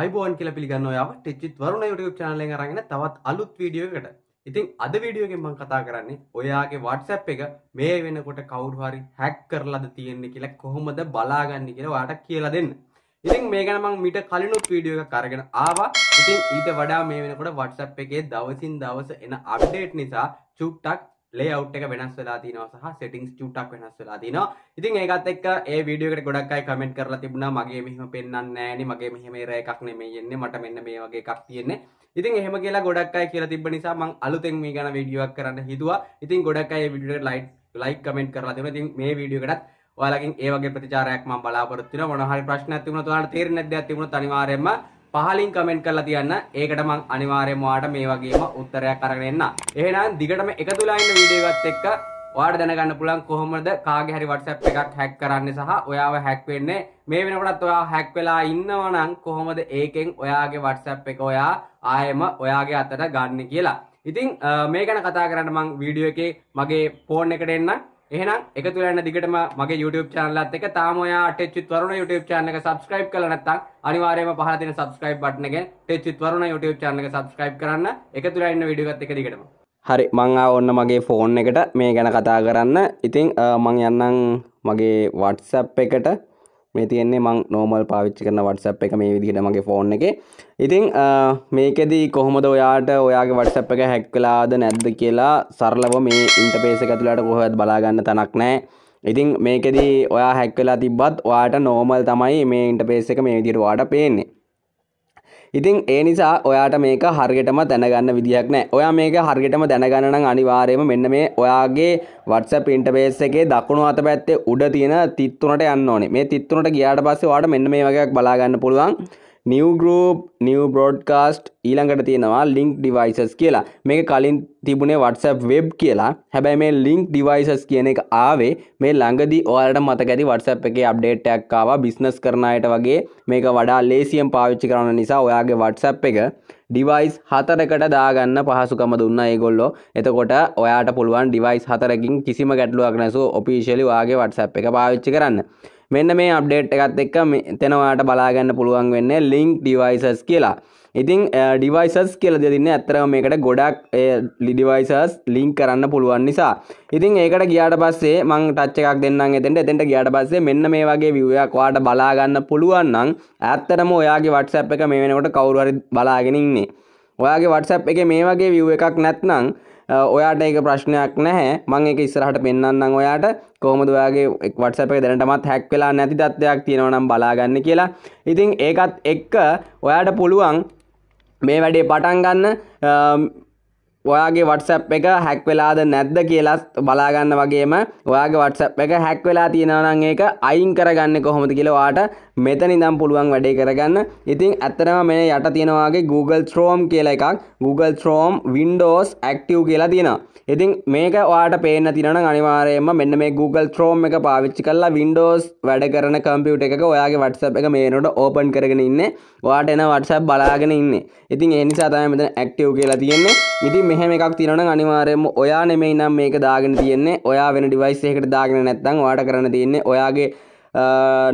අයිබෝන් කියල පිගන්න යාව ටිචිත් වරුණ YouTube චානලෙන් අරගෙන තවත් අලුත් වීඩියෝකට ඉතින් අද වීඩියෝගෙන් මං කතා කරන්නේ ඔයාගේ WhatsApp එක මේ වෙනකොට කවුරු හරි හැක් කරලාද තියෙන්නේ කියලා කොහොමද බලාගන්නේ කියලා ඔයාට කියලා දෙන්න. ඉතින් මේ ගැන මං මීට කලිනුත් වීඩියෝ එකක් අරගෙන ආවා. ඉතින් ඊට වඩා මේ වෙනකොට WhatsApp එකේ දවසින් දවස එන අප්ඩේට් නිසා චුට්ටක් ලේවට් එක වෙනස් වෙලා තිනවා සහ සෙටිංස් චුට්ටක් වෙනස් වෙලා තිනවා ඉතින් ඒකත් එක්ක ඒ වීඩියෝකට ගොඩක් අය කමෙන්ට් කරලා තිබුණා මගේ මෙහෙම පෙන්වන්නේ නැහැ මගේ මෙහෙම එකක් නෙමෙයි එන්නේ මට මෙන්න මේ වගේ එකක් තියෙන්නේ ඉතින් එහෙම කියලා ගොඩක් අය කියලා තිබ්බ නිසා මං අලුතෙන් මේ ගැන වීඩියෝවක් කරන්න හිතුවා ඉතින් ගොඩක් අය මේ වීඩියෝට ලයික් ලයික් කමෙන්ට් කරලා තිබුණා ඉතින් මේ වීඩියෝකටත් ඔයාලගෙන් ඒ වගේ ප්‍රතිචාරයක් මම බලාපොරොත්තු වෙනවා මොනවා හරි ප්‍රශ්නයක් තිබුණොත් ඔයාලට තේරෙන්නේ නැද්ද තිබුණොත් අනිවාර්යයෙන්ම පහලින් කමෙන්ට් කරලා තියන්න ඒකට මං අනිවාර්යයෙන්ම ඔයාලට මේ වගේම උත්තරයක් අරගෙන එන්න. එහෙනම් දිගටම එකතුලා ඉන්න වීඩියෝ එකත් එක්ක ඔයාලට දැනගන්න පුළුවන් කොහොමද කාගේ හරි WhatsApp එකක් හැක් කරන්නේ සහ ඔයාව හැක් වෙන්නේ. මේ වෙනකොටත් ඔයා හැක් වෙලා ඉන්නවා නම් කොහොමද ඒකෙන් ඔයාගේ WhatsApp එක ඔයා ආයෙම ඔයාගේ අතට ගන්න කියලා. ඉතින් මේ ගැන කතා කරන්න මං වීඩියෝ එකේ මගේ ෆෝන් එකට එන්න එහෙනම් එකතු වෙන්න දිගටම මගේ YouTube channel එකත් එක තාම ඔයා Tech with Varuna YouTube channel එක subscribe කරලා නැත්නම් අනිවාර්යයෙන්ම පහළ තියෙන subscribe button එකෙන් Tech with Varuna YouTube channel එක subscribe කරන්න එකතු වෙලා ඉන්න වීඩියෝ එකත් එක දිගටම හරි මං ආව ඔන්න මගේ ෆෝන් එකට මේ ගැන කතා කරන්න ඉතින් මං යන්නම් මගේ WhatsApp එකට මේ තියෙන්නේ මං නෝමල් පාවිච්චි කරන වටසප් එක මේ විදිහට මගේ ෆෝන් එකේ ඉතින් මේකෙදී කොහොමද ඔයාට ඔයාගේ වටසප් එක හැක් වෙලාද නැද්ද කියලා සරලව මේ ඉන්ටර්ෆේස් එක ඇතුළට කොහොමද බලා ගන්න තැනක් නැහැ ඉතින් මේකෙදී ඔයා හැක් වෙලා තිබ්බත් ඔයාට නෝමල් තමයි මේ ඉන්ටර්ෆේස් එක මේ විදිහට ඔයාට පේන්නේ ඉතින් ඒ නිසා ඔයාට මේක හරියටම දැනගන්න විදිහක් නෑ ඔයා මේක හරියටම දැනගන්න නම් අනිවාර්යයෙන්ම මෙන්න මේ ඔයාගේ WhatsApp ඉන්ටර්ෆේස් එකේ දකුණු අත පැත්තේ උඩ තියෙන 33ට යන්න ඕනේ මේ 33ට ගියාට පස්සේ ඔයාට මෙන්න මේ වගේක් බලා ගන්න පුළුවන් නිව් ගරප් නිව් බෝඩ්කාස්ට් ඊළඟට තියෙනවා ලිංක් ඩිවයිසස් කියලා මේ කලින් තිබුණේ වටසප් වෙබ් කියලා හැබැයි මේ ලිංක් ඩිවයිසස් කියන එක ආවේ මේ ළඟදි ඔයාලට මතක ඇති වටසප් එකේ අප්ඩේට්ටයක් ආවා බිස්නස් කරන අයට වගේ මේක වඩා ලේසියෙන් පාවිච්චි කරන නිසා ඔයාගේ වටසප් එක ඩිවයිස් හතරකට දාගන්න පහසුකම දුන්න ඒගොල්ලෝ එතකොට ඔයාට පුළුවන් ඩිවයිස් හතරකින් කිසිම ගැටලුවක් නැසු ඔපිශලි වාගේ වටසප් එක පාවිච්චි කරන්න මෙන්න මේ අප්ඩේට් එකත් එක්ක තෙනවාට බලාගන්න පුළුවන් වෙන්න ලිංක් ඩිවයිසස් කියලා ඉතින් ඩිවයිසස් කියල දෙදින්න ඇත්තරම මේකට ගොඩක් ලිඩිවයිසස් ලිංක් කරන්න පුළුවන් නිසා ඉතින් ඒකට ගියාට පස්සේ මං ටච් එකක් දෙන්නම් එතෙන්ට එතෙන්ට ගියාට පස්සේ මෙන්න මේ වගේ විවයක් වාට බලාගන්න පුළුවන් නම් ඇත්තටම ඔයාගේ WhatsApp එක මේ වෙනකොට කවුරු හරි බලාගෙන ඉන්නේ ඔයාගේ WhatsApp එකේ මේ වගේ view එකක් නැත්නම් ඔයාට ඒක ප්‍රශ්නයක් නැහැ මං ඒක ඉස්සරහට පෙන්වන්නම් ඔයාට කොහොමද ඔයාගේ WhatsApp එක දැනටමත් hack වෙලා නැති තත්ත්වයක් තියෙනවා නම් බලාගන්න කියලා. ඉතින් ඒකත් එක්ක ඔයාට පුළුවන් මේ වැඩේ පටන් ගන්න ඔයාගේ වටසැප් එක හැක් වෙලාද නැද්ද කියලත් බලාගන්න වගේම ඔයාගේ වටසැප් එක හැක් වෙලා තියෙනවනං ඒක අයින් කරගන්න කොහොමද කියලවාට මෙතනි දම් පුළුවන් වැඩේ කරගන්න ඉතින් ඇත්තරම මෙ යට තියෙනවාගේ Google ත්‍රෝම් කියලා එකක් Google ත්‍රෝම් Windows ඇක්ටව් කියලා තියෙනවා ඉතින් මේක වාට පේන තිනන අනිවාරයම මෙන්න මේ Google ත්‍රෝම් එක පාවිච්චි කල්ලා Windows වැඩ කරන කම්පියුට එක ඔයාගේ වටසැප් එක මේනොට ඕපන් කරගෙන ඉන්න වාට එන වටසැප් බලාගෙන ඉන්න ඉතින් එනිසා තමයි මෙතන ඇක්ටව් කියලා තියෙන්නේ ඉතින් මෙ මෙහෙම එකක් තියෙනවනම් අනිවාර්යයෙන්ම ඔයා නෙමෙයි නම් මේක දාගෙන තියෙන්නේ. ඔයා වෙන ඩිවයිස් එකකට දාගෙන නැත්නම් ඔයාට කරන්න තියෙන්නේ ඔයාගේ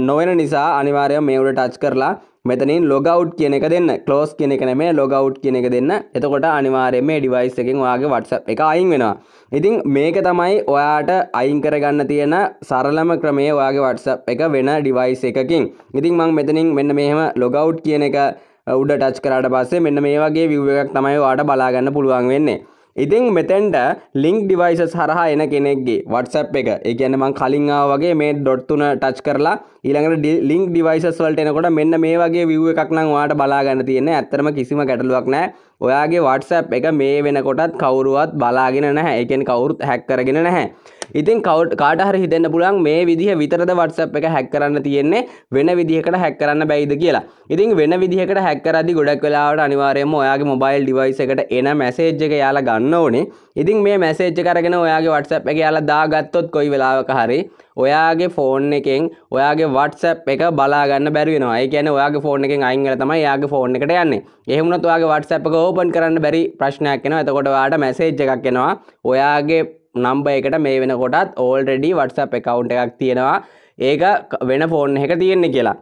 නොවෙන නිසා අනිවාර්යයෙන් මේ උඩ ටච් කරලා මෙතනින් log out කියන එක දෙන්න. close කියන එක නෙමෙයි log out කියන එක දෙන්න. එතකොට අනිවාර්යයෙන් මේ device එකෙන් ඔයාගේ WhatsApp එක අයින් වෙනවා. ඉතින් මේක තමයි ඔයාට අයින් කරගන්න තියෙන සරලම ක්‍රමය ඔයාගේ WhatsApp එක වෙන device එකකින්. ඉතින් මම මෙතනින් මෙන්න මෙහෙම log out කියන එක උඩ ටච් කරාට පස්සේ මෙන්න මේ වගේ විව් එකක් තමයි ඔයාට බලාගන්න පුළුවන් වෙන්නේ. ඉතින් මෙතැන්ට ලිංක් ඩිවයිසස් හරහා එන කෙනෙක්ගේ වටසප් එක එකන්න මං කලින්ආ වගේ මේ ඩොට්තුන ටච් කරලා ඊළඟට ලිින්ක් ඩිවයිසස් වලට එනකොට මෙන්න මේ වගේ විව් එකක් නම් වාට බලාගන්න තියෙන ඇත්තරම කිසිම ගැටලුවක් නෑ ඔයාගේ වටසැප් එක මේ වෙනකොටත් කවුරුවත් බලාගෙන නැහැ එකෙන් කවුරුත් හැක් කරගෙන නැහැ ඉතින් කවට් කාටහරි හිතන්න පුළුවන් මේ විදිහ විතරද වටසප් එක හැක් කරන්න තියෙන්නේ වෙන විදිහකට හැක් කරන්න බැයිද කියලා ඉතින් වෙන විදිහකට හැක්කරදි ගොඩක් වෙලාවට අනිවාර්යයෙන්ම ඔයාගේ මොබයිල් ඩිවයිස් එකට එන මැසේජ් එක යාලා ගන්න ඕනේ ඉතින් මේ මැසේජ් කරගෙන ඔයාගේ WhatsApp එක යාලා දාගත්තොත් කොයි වෙලාවක හරි ඔයාගේ ෆෝන් එකෙන් ඔයාගේ WhatsApp එක බලා ගන්න බැරි වෙනවා. ඒ කියන්නේ ඔයාගේ ෆෝන් එකෙන් අයින් වෙලා තමයි එයාගේ ෆෝන් එකට යන්නේ. එහෙම වුණොත් ඔයාගේ WhatsApp එක ඕපන් කරන්න බැරි ප්‍රශ්නයක් එනවා. එතකොට ඔයාට මැසේජ් එකක් එනවා. ඔයාගේ නම්බර් එකට මේ වෙනකොටත් already WhatsApp account එකක් තියෙනවා. ඒක වෙන ෆෝන් එකක තියෙන්නේ කියලා.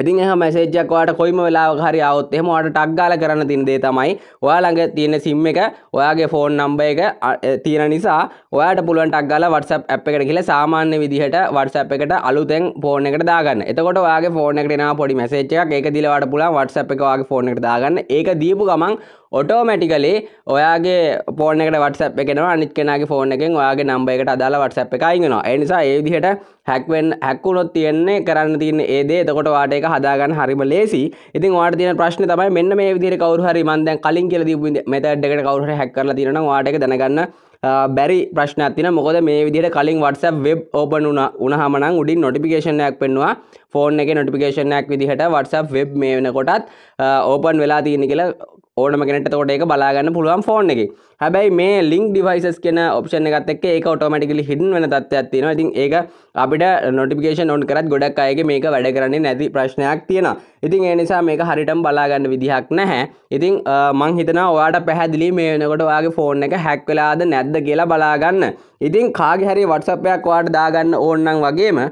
ඉතින් එහම මැසේජ්ජක් වාට කොයිම වෙලාවක හරි આવොත් එහෙම ඔයාට ටග් ගාලා කරන්න තියෙන දේ තමයි ඔයා ළඟ තියෙන SIM එක ඔයාගේ ෆෝන් නම්බර් එක තියෙන නිසා ඔයාට පුළුවන් ටග් ගාලා WhatsApp app එකට ගිහලා සාමාන්‍ය විදිහට WhatsApp එකට අලුතෙන් ෆෝන් එකට දාගන්න. එතකොට ඔයාගේ ෆෝන් එකට එනවා පොඩි මැසේජ් එකක්. ඒක දීලා ඔයාට පුළුවන් WhatsApp එක ඔයාගේ ෆෝන් එකට දාගන්න. ඒක දීපු ගමන් ඔටෝමැටිකලි ඔයාගේ පෝනකට වටසප් එකෙනවා අනිත් කෙනගේ ෆෝන එකෙන් ඔයාගේ නම්බ එකට අදාලා වටසප් එකයිගෙනවා එනිසා ඒ විදිහට හැක්වෙන් හැක්කුණොත් තියෙන්නේ කරන්න තියෙන ඒදේ එතකොට වාට එක හදාගන්න හරිම ලේසි ඉතින් වාට තියෙන ප්‍රශ්න තමයි මෙන්න මේ විදිහට කවුරු හරි මන් දැන් කලින් කියලා දීපු මෙතඩ් එකට කවුරු හරි හැක් කරලා තියෙනවා නම් වාට එක දැනගන්න බැරි ප්‍රශ්නයක් තියෙනවා මොකද මේ විදිහට කලින් WhatsApp web open වුණා වුණාම නම් උඩින් notification එකක් පෙන්නවා phone එකේ notification එකක් විදිහට WhatsApp web මේ වෙනකොටත් open වෙලා තියෙන කියලා ඕනම කෙනට තෝට එක බලාගන්න පුළුවන් ෆෝන් එක හැබැයි මේ ලිින්ක් ඩිවයිසස් කෙන ඔප්ෂණ එකත් එක් ඒක ඔටෝමටිකලි හිඩන් වන තත්වයක් තියෙනවා ඉතින් ඒක අපිට නොටිකේෂන් ඔන් කරත් ගොඩක් අයගේ මේක වැඩ කරන්නේ නැති ප්‍රශ්නයක් තියෙනවා ඉතින් ඒ නිසා මේක හරිටම් බලාගන්න විදිහක් නැහැ ඉතින් මං හිතන ඔයාට පැහැදිලි මේ වෙනකොට ඔයාගේ ෆෝන් එක හැක් වෙලාද නැද්ද කියලා බලාගන්න ඉතින් කාගේ හරි වට්සප්යක් වාට දාගන්න ඕන්නම් වගේම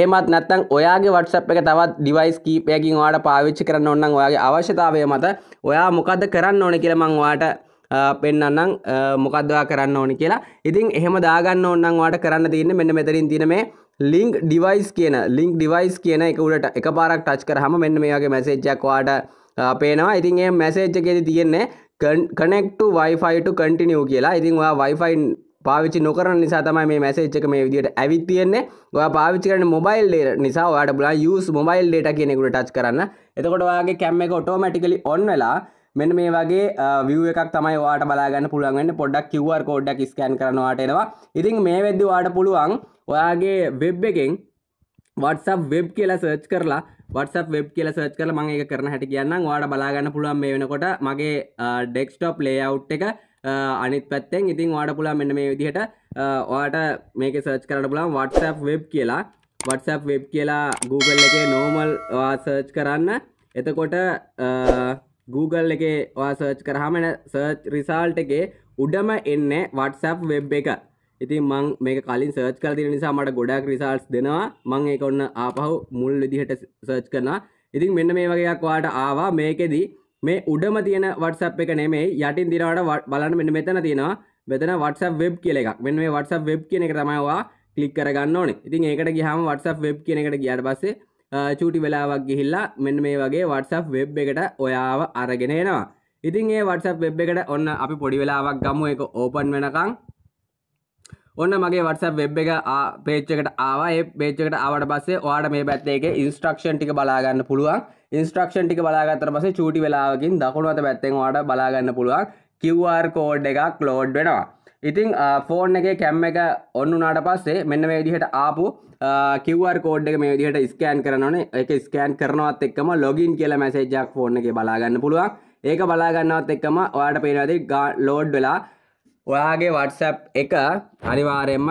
ඒමත් නැත්තං ඔයාගේ වට්සප් එක තවත් ඩිවයිස් කීපයකින් වාට පාවිච්චි කරන්න ඔන්නන් ඔයාගේ අවශ්‍යතාවය මත ඔයා මොකද කරන්න ඕන කියලමං වාට පෙන්න්නන්නම් මොකක්දවා කරන්න ඕනි කියලා ඉතින් එහෙම දාගන්න ඔන්නන් වාට කරන්න තියන්න මෙන්න මෙතරින් තින මේ ලිංක් ඩිවයිස් කියන ලිංක් ඩිවයිස් කියන එක උඩට එක පාරක් ටච් කරහම මෙන්න මේගේ මැසේජ්ජක් වාට පේනවා ඉතින් ඒ මැසේජ්ජකෙද තියෙන්නේ කනෙක්ට වයිෆයිට කටිනිය කියලා ඉතින් වා වයිෆයින් පාවිච්චි නොකරන නිසා තමයි මේ මැසේජ් එක මේ විදිහට ඇවිත් තියෙන්නේ. ඔයා පාවිච්චි කරන මොබයිල් ඩේටා නිසා ඔයාට බලන්න use mobile data කියන එකට ටච් කරන්න. එතකොට ඔයාගේ cam එක automatically on වෙලා මෙන්න මේ වගේ විව එකක් තමයි වාට බලාගන්න පුළුවන්න්න පොඩක් කිවර් කෝඩ්ඩක් ස්කෑන් කරනවාටනවා ඉතින් මේ වෙද්දි වාට පුළුවන් ඔයාගේ වෙබ් එකෙන් වටසප් වෙබ් කියලා සර්ච් කරලා වටසප් වෙබ් කියල සර්ච් කල මං එක කරන හැට කියන්න වාට බලාගන්න පුළුවන් මේ වෙනකොට මගේ ඩෙක්ස්ටොප් ලේවුට් එක අනිත් පැත්තෙන් ඉතින් වාට පුලා මෙන්න මේ විදිහට වාට මේක සර්ච් කරට පුලාන් වටසප් වෙබ් කියලා වටසප් වෙබ් කියලා Google එක නෝමල් වා සර්ච් කරන්න එතකොට Google එක ඔයා සර්ච් කරහම එන සර්ච් රිසාල්ට් එකේ උඩම එන්නේ WhatsApp වෙබ් එක. ඉතින් මං මේක කලින් සර්ච් කරලා තියෙන නිසා මට ගොඩක් රිසල්ට්ස් දෙනවා. මං ඒක ඔන්න ආපහු මුල් විදිහට සර්ච් කරනවා. ඉතින් මෙන්න මේ වගේ එකක් ඔයාලට ආවා මේකෙදි මේ උඩම තියෙන WhatsApp එක නෙමෙයි යටින් දිනවට බලන්න මෙන්න මෙතන තියෙනවා. මෙතන WhatsApp web කියලා එකක්. මෙන්න මේ WhatsApp web කියන එක තමයි ඔයා ක්ලික් කරගන්න ඕනේ. ඉතින් ඒකට ගියාම WhatsApp web කියන එකට ගියාට පස්සේ චූටි වෙලාවක් ගිහිල්ලා මෙන්න මේ වගේ වටසප් වෙබ් එකට ඔයාව අරගෙනනවා ඉතින් ඒ වටසප් වෙබ් එකට ඔන්න අපි පොඩි වෙලාවක් ගමු එක ඕපන් වෙනකං ඔන්න මගේ වටසප් වෙබ් එක පේච්චකට ආවා ඒ පේච්චකට ආවට පස්සේ ඔයාට මේ පැත්තේ එක ඉන්ස්ට්‍රක්ෂන් ටික බලාගන්න පුළුවන් ඉන්ස්ට්‍රක්ෂන් ටික බලාගත්තට පස්සේ චූටි වෙලාවකින් දකුණු අත පැත්තෙන් ඔයාට බලාගන්න පුළුවන් QR කෝඩ් එකක් ලෝඩ් වෙනවා ඉතිං ෆෝර්න් එක කැම්ම එක ඔන්නුනාට පස්සේ මෙන්න මේ විදිහට ආපු කිවර් කෝඩ් එක මේ විදිහට ස්කෑන් කරනවනේ එක ස්කෑන් කරනවත් එක්කම ලොගින් කියලා මැසේජ්ජක් ෆෝර්න් එක බලාගන්න පුළුවන් ඒක බලාගන්නවත් එක්කම ඔයාට පේනවාදී ගා ලෝඩ් වෙලා ඔයාගේ වටසැප් එක අනිවාරයෙන්ම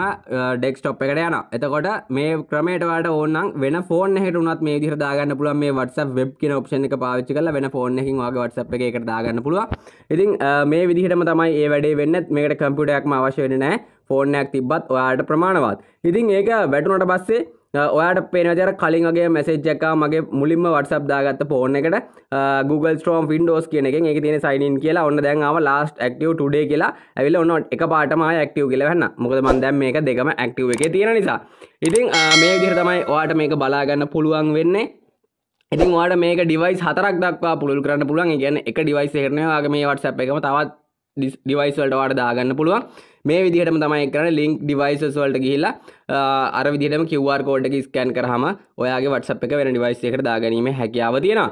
ඩෙක්ස්ටොප් එකට යන එතකොට මේ ක්‍රමේටවට ඕන්නම් වෙන ෆෝන් එකට උනත් මේ විදිහට දාගන්න පුළුවන් මේ WhatsApp web කියන ඔප්ෂන් එක පාවිච්චි කරලා වෙන ෆෝන් එකකින් ඔයාගේ WhatsApp එක ඒකට දාගන්න පුළුවන්. ඉතින් මේ විදිහටම තමයි මේ වැඩේ වෙන්නේ. මේකට කම්පියුටර් එකක්ම අවශ්‍ය වෙන්නේ නැහැ. ෆෝන් එකක් තිබ්බත් ඔයාලට ප්‍රමාණවත්. ඉතින් ඒක වැටුණාට පස්සේ ඔයාට පේනජර කලින්ගේ මැසේජ්ජකා මගේ මුලින්ම වටසප් දාගත්ත පෝර්න එකට Google ස්ටෝම් ින්ඩෝස් කියන එක එක තියෙන සයිනින් කියලා ඔන්න දැන්ාව ලාස්ට ක්ටව ටඩේ කියලා ඇවිල ඔන්න එක පාටම ක්ටව කියලවන්න මොකද මන්දැම් මේක දෙකම ඇක්ටව එක තියෙන නිසා ඉතින් මේ දිර තමයි ඔයාට මේක බලාගන්න පුළුවන් වෙන්නේ ඉතින් වාට මේක ඩිවයිස් හතරක් දක්වා පුළුල් කරන්න පුළුවන් ගැන එක ඩිවයිස් කරනවාගේ මේ වටසැප් එකම තවත් ඩිවයිස් වලට වාට දාගන්න පුළුවන් මේ විදිහටම තමයි කරන්නේ link devices වලට ගිහිල්ලා අර විදිහටම QR code එක ස්කෑන් කරාම ඔයාගේ WhatsApp එක වෙන device එකකට දාගැනීමේ හැකියාව තියෙනවා